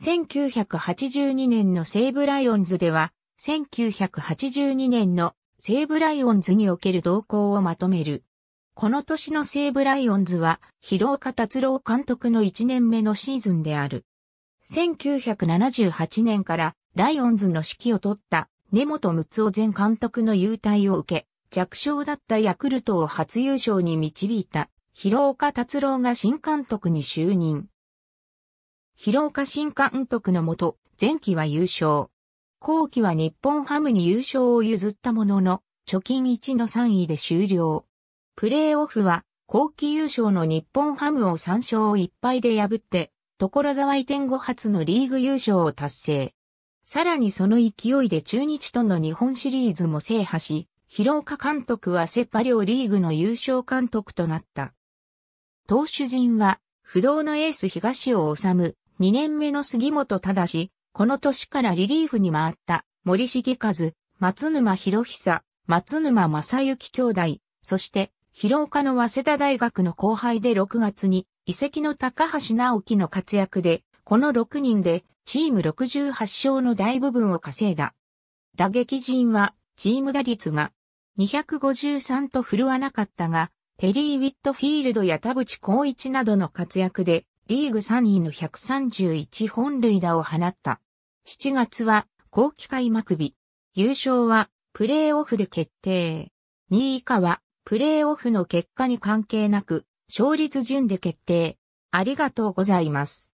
1982年の西武ライオンズでは、1982年の西武ライオンズにおける動向をまとめる。この年の西武ライオンズは、広岡達郎監督の1年目のシーズンである。1978年からライオンズの指揮を取った根本睦夫前監督の優待を受け、弱小だったヤクルトを初優勝に導いた広岡達郎が新監督に就任。広岡新監督のもと、前期は優勝。後期は日本ハムに優勝を譲ったものの、貯金1の3位で終了。プレーオフは、後期優勝の日本ハムを3勝1敗で破って、所沢移転後初のリーグ優勝を達成。さらにその勢いで中日との日本シリーズも制覇し、広岡監督はセパ両リーグの優勝監督となった。投手陣は、不動のエース東尾治、2年目の杉本忠、この年からリリーフに回った森重和、松沼博久、松沼正幸兄弟、そして広岡の早稲田大学の後輩で6月に遺跡の高橋直樹の活躍で、この6人でチーム68勝の大部分を稼いだ。打撃陣はチーム打率が253と振るわなかったが、テリー・ウィットフィールドや田淵光一などの活躍でリーグ3位の131本塁打を放った。7月は、後期開幕日。優勝は、プレーオフで決定。2位以下は、プレーオフの結果に関係なく、勝率順で決定。ありがとうございます。